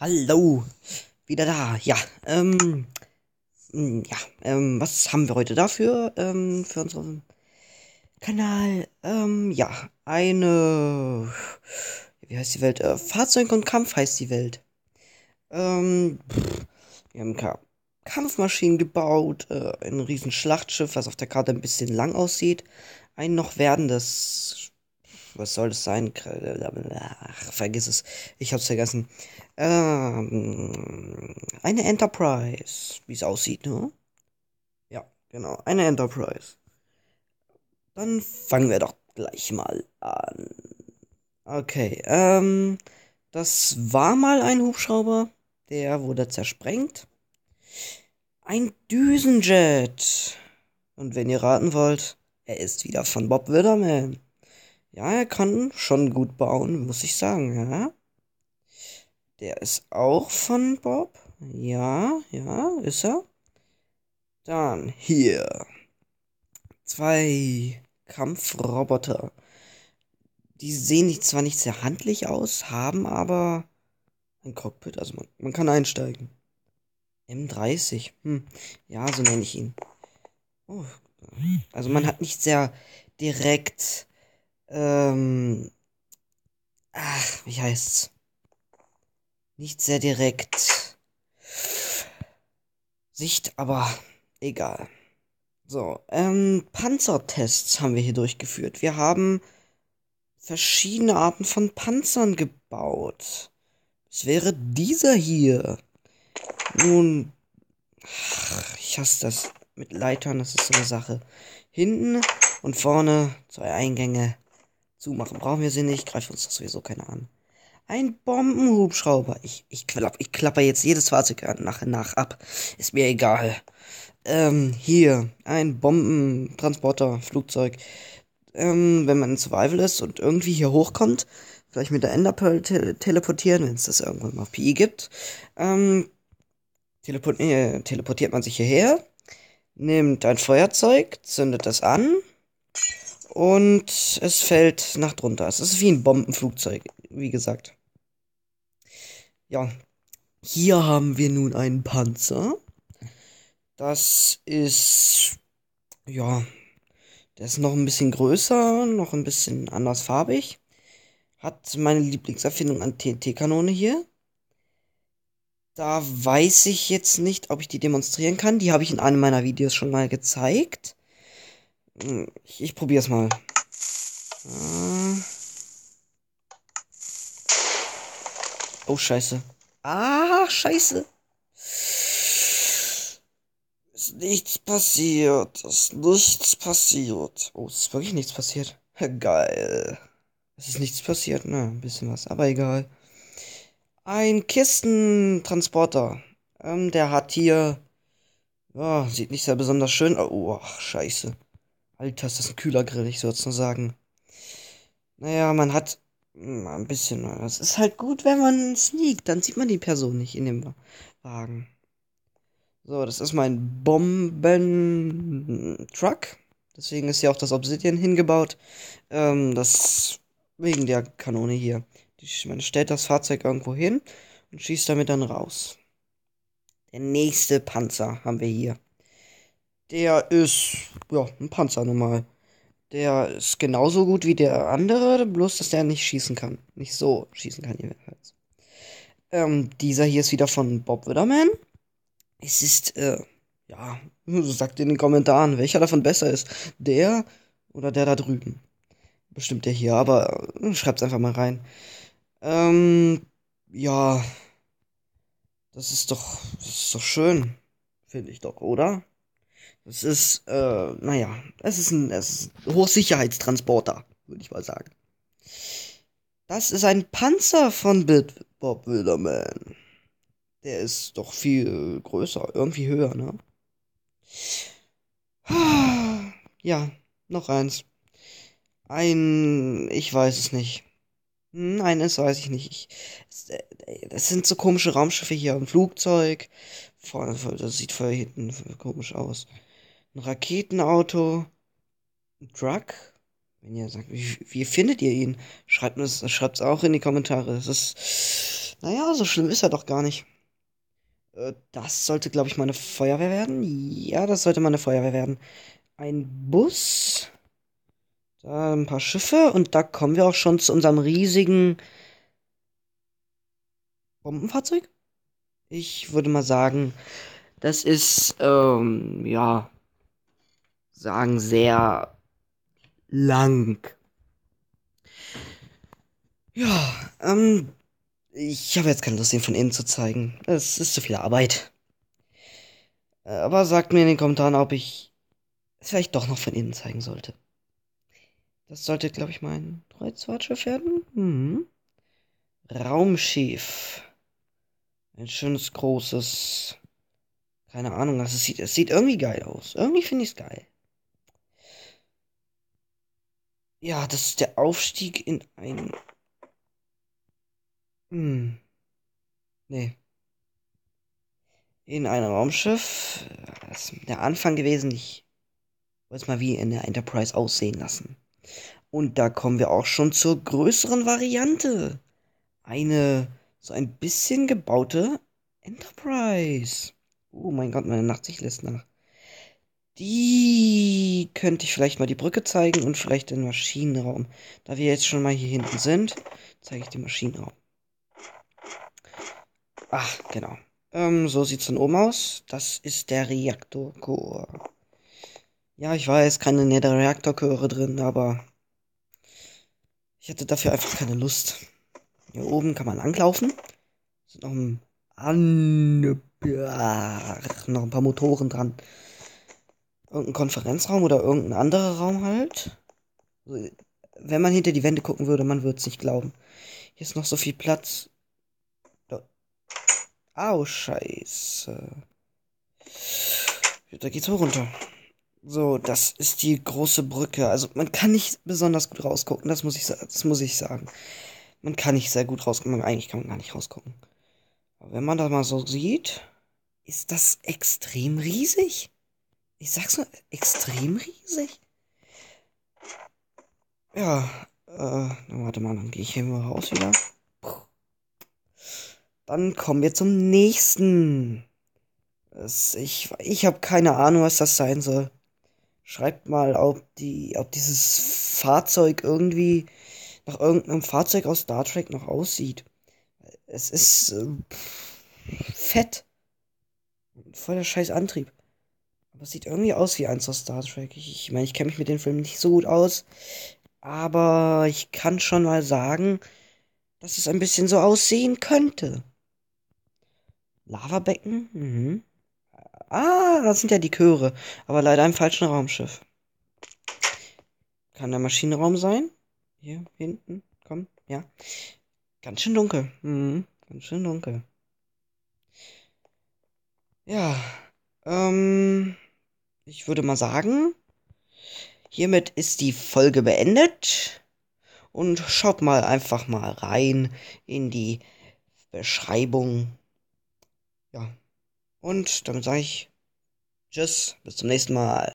Hallo, wieder da. Ja, ähm, hm, ja, ähm, was haben wir heute dafür? Ähm, für unseren Kanal, ähm, ja, eine, wie heißt die Welt? Äh, Fahrzeug und Kampf heißt die Welt. Ähm, pff, wir haben Ka Kampfmaschinen gebaut, äh, ein riesen Schlachtschiff, was auf der Karte ein bisschen lang aussieht, ein noch werdendes, was soll das sein? Ach, vergiss es, ich hab's vergessen. Ähm, eine Enterprise, wie es aussieht, ne? Ja, genau, eine Enterprise. Dann fangen wir doch gleich mal an. Okay, ähm, das war mal ein Hubschrauber, der wurde zersprengt. Ein Düsenjet. Und wenn ihr raten wollt, er ist wieder von Bob Wilderman. Ja, er kann schon gut bauen, muss ich sagen, ja. Der ist auch von Bob. Ja, ja, ist er. Dann hier. Zwei Kampfroboter. Die sehen nicht, zwar nicht sehr handlich aus, haben aber ein Cockpit, also man, man kann einsteigen. M30. Hm. Ja, so nenne ich ihn. Oh. Also man hat nicht sehr direkt. Ähm, ach, wie heißt's? Nicht sehr direkt. Sicht, aber egal. So, ähm, Panzertests haben wir hier durchgeführt. Wir haben verschiedene Arten von Panzern gebaut. Es wäre dieser hier. Nun, ach, ich hasse das mit Leitern, das ist so eine Sache. Hinten und vorne zwei Eingänge zumachen. Brauchen wir sie nicht, greift uns das sowieso keine an. Ein Bombenhubschrauber. Ich, ich, klapp, ich klapper jetzt jedes Fahrzeug nach, und nach ab. Ist mir egal. Ähm, hier, ein Bombentransporter, Flugzeug. Ähm, wenn man in Survival ist und irgendwie hier hochkommt, vielleicht mit der Enderpearl te teleportieren, wenn es das irgendwann mal auf PI e gibt. Ähm, teleport äh, teleportiert man sich hierher, nimmt ein Feuerzeug, zündet das an und es fällt nach drunter. Es ist wie ein Bombenflugzeug, wie gesagt. Ja, hier haben wir nun einen Panzer. Das ist, ja, der ist noch ein bisschen größer, noch ein bisschen anders farbig. Hat meine Lieblingserfindung an TNT-Kanone hier. Da weiß ich jetzt nicht, ob ich die demonstrieren kann. Die habe ich in einem meiner Videos schon mal gezeigt. Hm, ich, ich probiere es mal. Äh Oh, scheiße. Ah, scheiße. Ist nichts passiert. Ist nichts passiert. Oh, ist wirklich nichts passiert. Geil. Es ist nichts passiert, ne? Ein bisschen was, aber egal. Ein Kistentransporter. Ähm, der hat hier. Oh, sieht nicht sehr besonders schön aus. Oh, ach, scheiße. Alter, ist das ein kühler Grill, ich würde es nur sagen. Naja, man hat mal ein bisschen. Das ist halt gut, wenn man sneakt, dann sieht man die Person nicht in dem Wagen. So, das ist mein Bomben-Truck. Deswegen ist ja auch das Obsidian hingebaut. Ähm, das wegen der Kanone hier. Die, man stellt das Fahrzeug irgendwo hin und schießt damit dann raus. Der nächste Panzer haben wir hier. Der ist, ja, ein Panzer normal. Der ist genauso gut wie der andere, bloß dass der nicht schießen kann. Nicht so schießen kann jedenfalls. Ähm, dieser hier ist wieder von Bob Witterman. Es ist, äh, ja, sagt in den Kommentaren, welcher davon besser ist. Der oder der da drüben. Bestimmt der hier, aber äh, schreibt's einfach mal rein. Ähm, ja. Das ist doch, das ist doch schön. Finde ich doch, oder? Es ist, äh, naja, es ist ein, es ist ein Hochsicherheitstransporter, würde ich mal sagen. Das ist ein Panzer von Bild Bob Wilderman. Der ist doch viel größer, irgendwie höher, ne? Ja, noch eins. Ein, ich weiß es nicht. Nein, hm, das weiß ich nicht. Ich, äh, das sind so komische Raumschiffe hier. Ein Flugzeug. das sieht voll hinten komisch aus ein Raketenauto, ein Truck. Wenn ihr sagt, wie, wie findet ihr ihn? Schreibt es schreibt's auch in die Kommentare. Es ist, naja, so schlimm ist er doch gar nicht. Äh, das sollte, glaube ich, meine Feuerwehr werden. Ja, das sollte meine Feuerwehr werden. Ein Bus, da ein paar Schiffe und da kommen wir auch schon zu unserem riesigen Bombenfahrzeug. Ich würde mal sagen, das ist, ähm, ja, sagen, sehr lang. Ja, ähm, ich habe jetzt keine Lust, den von innen zu zeigen. Es ist zu viel Arbeit. Aber sagt mir in den Kommentaren, ob ich es vielleicht doch noch von innen zeigen sollte. Das sollte, glaube ich, mein Kreuzfahrtschiff werden. Mhm. Raumschiff. Ein schönes, großes. Keine Ahnung, was also es sieht. Es sieht irgendwie geil aus. Irgendwie finde ich es geil. Ja, das ist der Aufstieg in ein. Hm. Nee. In ein Raumschiff. Das ist der Anfang gewesen. Ich wollte es mal wie in der Enterprise aussehen lassen. Und da kommen wir auch schon zur größeren Variante. Eine so ein bisschen gebaute Enterprise. Oh mein Gott, meine Nachtsicht lässt nach. Die könnte ich vielleicht mal die Brücke zeigen und vielleicht den Maschinenraum. Da wir jetzt schon mal hier hinten sind, zeige ich den Maschinenraum. Ach, genau. Ähm, so es dann oben aus. Das ist der Reaktorkor. Ja, ich weiß, keine nette Reaktorchöre drin, aber ich hatte dafür einfach keine Lust. Hier oben kann man langlaufen. Sind noch ein, an, noch ein paar Motoren dran irgendein Konferenzraum oder irgendein anderer Raum halt. Also, wenn man hinter die Wände gucken würde, man würde es nicht glauben. Hier ist noch so viel Platz. Au, oh, scheiße. Da geht's wohl runter. So, das ist die große Brücke. Also man kann nicht besonders gut rausgucken, das muss ich, das muss ich sagen. Man kann nicht sehr gut rausgucken, eigentlich kann man gar nicht rausgucken. Aber wenn man das mal so sieht, ist das extrem riesig ich sag's nur, extrem riesig. Ja, äh, warte mal, dann gehe ich hier mal raus wieder. Dann kommen wir zum nächsten. ich ich habe keine Ahnung, was das sein soll. Schreibt mal, ob, die, ob dieses Fahrzeug irgendwie nach irgendeinem Fahrzeug aus Star Trek noch aussieht. Es ist äh, fett. Voll der scheiß Antrieb. Aber es sieht irgendwie aus wie eins aus Star Trek. Ich meine, ich, mein, ich kenne mich mit den Filmen nicht so gut aus. Aber ich kann schon mal sagen, dass es ein bisschen so aussehen könnte. Lavabecken? Mhm. Ah, das sind ja die Chöre. Aber leider im falschen Raumschiff. Kann der Maschinenraum sein? Hier, hinten. Komm, ja. Ganz schön dunkel. Mhm. Ganz schön dunkel. Ja. Ähm ich würde mal sagen, hiermit ist die Folge beendet. Und schaut mal einfach mal rein in die Beschreibung. Ja. Und damit sage ich Tschüss, bis zum nächsten Mal.